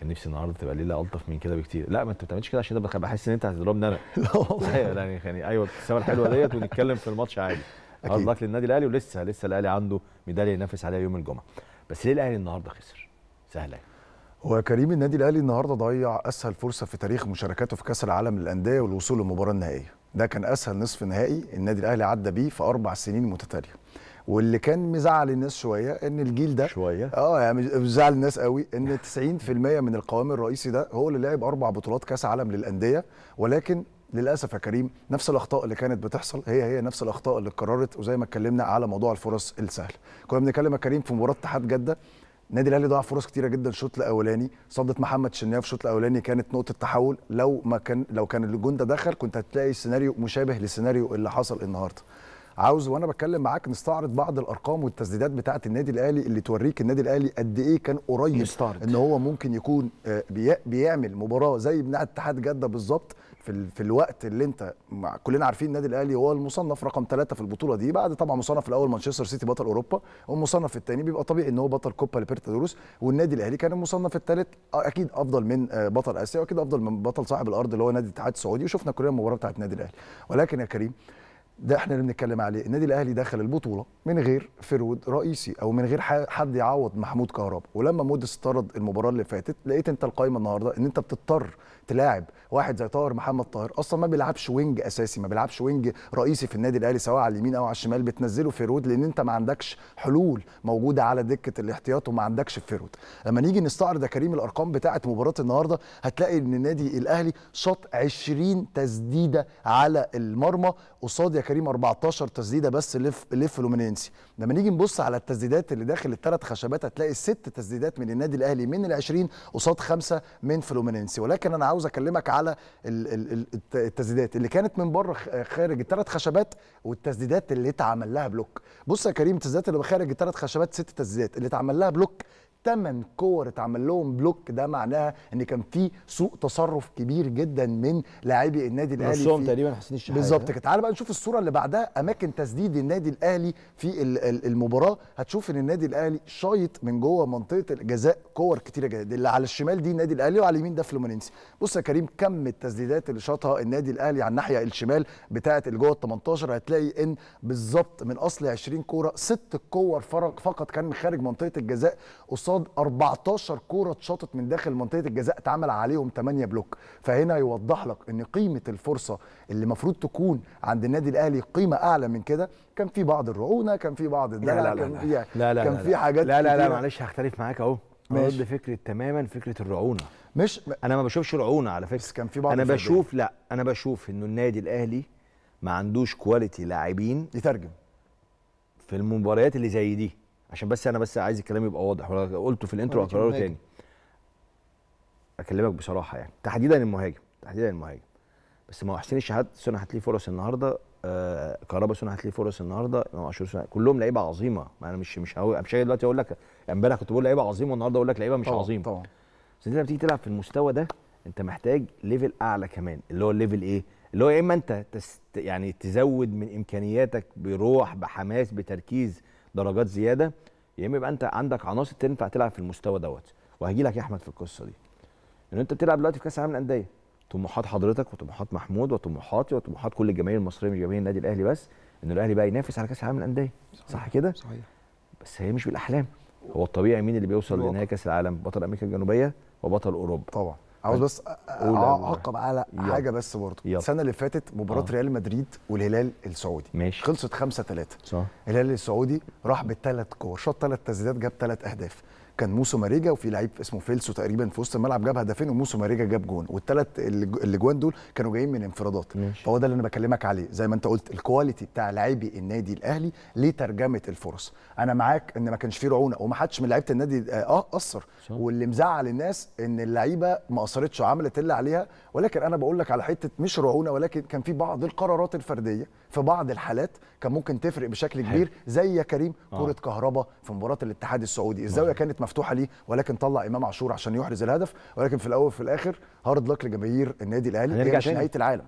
كان نفسي النهارده تبقى ليله الطف من كده بكتير لا ما انت ما بتعملش كده عشان انا بحس ان انت هتضربني انا لا والله يعني،, يعني يعني ايوه السما الحلوه ديت ونتكلم في الماتش عادي اكيد للنادي الاهلي ولسه لسه الاهلي عنده ميداليه ينافس عليها يوم الجمعه بس ليه الاهلي النهارده خسر سهله هو يا كريم النادي الاهلي النهارده ضيع اسهل فرصه في تاريخ مشاركاته في كاس العالم للانديه والوصول للمباراه النهائيه ده كان اسهل نصف نهائي النادي الاهلي عدى بيه في اربع سنين متتاليه واللي كان مزعل الناس شويه ان الجيل ده شويه اه يعني مزعل الناس قوي ان 90% من القوام الرئيسي ده هو اللي لعب اربع بطولات كاس عالم للانديه ولكن للاسف يا كريم نفس الاخطاء اللي كانت بتحصل هي هي نفس الاخطاء اللي اتكررت وزي ما اتكلمنا على موضوع الفرص السهله كنا بنتكلم يا كريم في مباراه اتحاد جده النادي الاهلي ضاع فرص كتيره جدا الشوط الاولاني صدت محمد شناوي في الشوط الاولاني كانت نقطه تحول لو ما كان لو كان الجون ده دخل كنت هتلاقي سيناريو مشابه للسيناريو اللي حصل النهارده عاوز وانا بتكلم معاك نستعرض بعض الارقام والتسديدات بتاعه النادي الاهلي اللي توريك النادي الاهلي قد ايه كان قريب مستعرض. ان هو ممكن يكون آه، بيعمل مباراه زي بتاع اتحاد جده بالظبط في في الوقت اللي انت مع كلنا عارفين النادي الاهلي هو المصنف رقم ثلاثة في البطوله دي بعد طبعا مصنف الاول مانشستر سيتي بطل اوروبا والمصنف الثاني بيبقى طبيعي ان هو بطل كوبا ليبرتادوروس والنادي الاهلي كان المصنف الثالث آه، اكيد افضل من آه، بطل اسيا واكيد افضل من بطل صاحب الارض اللي هو نادي الاتحاد السعودي وشفنا كلنا المباراه بتاعت النادي الاهلي ولكن يا كريم ده احنا اللي بنتكلم عليه النادي الاهلي دخل البطوله من غير فرود رئيسي او من غير حد يعوض محمود كهربا ولما مودس طرد المباراه اللي فاتت لقيت انت القايمه النهارده ان انت بتضطر تلاعب واحد زي طاهر محمد طاهر اصلا ما بيلعبش وينج اساسي ما بيلعبش وينج رئيسي في النادي الاهلي سواء على اليمين او على الشمال بتنزله فرود لان انت ما عندكش حلول موجوده على دكه الاحتياط وما عندكش فرود لما نيجي نستعرض يا كريم الارقام بتاعه مباراه النهارده هتلاقي ان النادي الاهلي شاط 20 تسديده على المرمى قصاد يا كريم 14 تسديده بس لف لومينينسي لما نيجي نبص على التسديدات اللي داخل الثلاث خشبات هتلاقي ست تسديدات من النادي الاهلي من ال 20 قصاد خمسه من فلومينينسي ولكن انا عاوز اكلمك على التسديدات اللي كانت من بره خارج الثلاث خشبات والتسديدات اللي اتعمل لها بلوك بص يا كريم التسديدات اللي خارج الثلاث خشبات ست تسديدات اللي اتعمل لها بلوك ثمان كور اتعمل لهم بلوك ده معناها ان كان في سوء تصرف كبير جدا من لاعبي النادي الاهلي نصهم تقريبا حسين الشحات بالظبط كده تعال بقى نشوف الصوره اللي بعدها اماكن تسديد النادي الاهلي في المباراه هتشوف ان النادي الاهلي شايط من جوه منطقه الجزاء كور كتيره جدا اللي على الشمال دي النادي الاهلي وعلى اليمين ده فلومينينسي بص يا كريم كم التسديدات اللي شاطها النادي الاهلي على الناحيه الشمال بتاعه اللي جوه ال 18 هتلاقي ان بالظبط من اصل 20 كوره ست كور فقط كان خارج منطقه الجزاء قصاد صاد 14 كوره اتشاطت من داخل منطقه الجزاء اتعمل عليهم 8 بلوك فهنا يوضح لك ان قيمه الفرصه اللي المفروض تكون عند النادي الاهلي قيمه اعلى من كده كان في بعض الرعونه كان في بعض الدلع كان في لا لا كان في حاجات لا لا لا, لا معلش هختلف معاك اهو ضد فكره تماما فكره الرعونه مش انا ما بشوفش رعونه على فكره بس كان في بعض انا بشوف لا انا بشوف انه النادي الاهلي ما عندوش كواليتي لاعبين يترجم في المباريات اللي زي دي عشان بس انا بس عايز الكلام يبقى واضح قلته في الانترو اكرره تاني اكلمك بصراحه يعني تحديدا المهاجم تحديدا المهاجم بس ما هو حسين الشحات سنة ليه فرص النهارده آه كهربا سنة ليه فرص النهارده امام عاشور كلهم لعيبه عظيمه ما انا مش مش هقول مش دلوقتي اقول لك يعني امبارح كنت بقول لعيبه عظيمه والنهارده اقول لك لعيبه مش عظيمه طبعا بس انت لما تيجي تلعب في المستوى ده انت محتاج ليفل اعلى كمان اللي هو الليفل ايه؟ اللي هو يا اما انت تست يعني تزود من امكانياتك بروح بحماس بتركيز درجات زياده يا اما يبقى انت عندك عناصر تنفع تلعب في المستوى دوت وهجي لك يا احمد في القصه دي ان انت بتلعب دلوقتي في كاس العالم للانديه طموحات حضرتك وطموحات محمود وطموحاتي وطموحات كل الجماهير المصريه مش جماهير النادي الاهلي بس ان الاهلي بقى ينافس على كاس العالم للانديه صح, صح كده صحيح بس هي مش بالاحلام هو الطبيعي مين اللي بيوصل لنهايه كاس العالم بطل امريكا الجنوبيه وبطل اوروبا طبعا عاوز بس اعقب على يب. حاجه بس برضه السنه اللي فاتت مباراه آه. ريال مدريد والهلال السعودي ماشي. خلصت 5 3 الهلال السعودي راح بالثلاث كور شاط ثلاث تسديدات جاب ثلاث اهداف كان موسو ماريجا وفي لعيب اسمه فيلسو تقريبا في وسط الملعب جاب هدفين وموسو ماريجا جاب جون والثلاث الاجوان دول كانوا جايين من انفرادات فهو ده اللي انا بكلمك عليه زي ما انت قلت الكواليتي بتاع لاعبي النادي الاهلي ليه ترجمه الفرص انا معاك ان ما كانش فيه رعونه وما حدش من لعيبه النادي اه قصر آه، واللي مزعل الناس ان اللعيبه ما قصرتش وعملت اللي عليها ولكن انا بقول لك على حته مش رعونه ولكن كان في بعض القرارات الفرديه في بعض الحالات كان ممكن تفرق بشكل كبير زي يا كريم آه. كره كهربا في مباراه الاتحاد السعودي الزاويه كانت مفتوحه ليه ولكن طلع امام عاشور عشان يحرز الهدف ولكن في الاول وفي الاخر هارد لك لجماهير النادي الاهلي هي مش نهايه العالم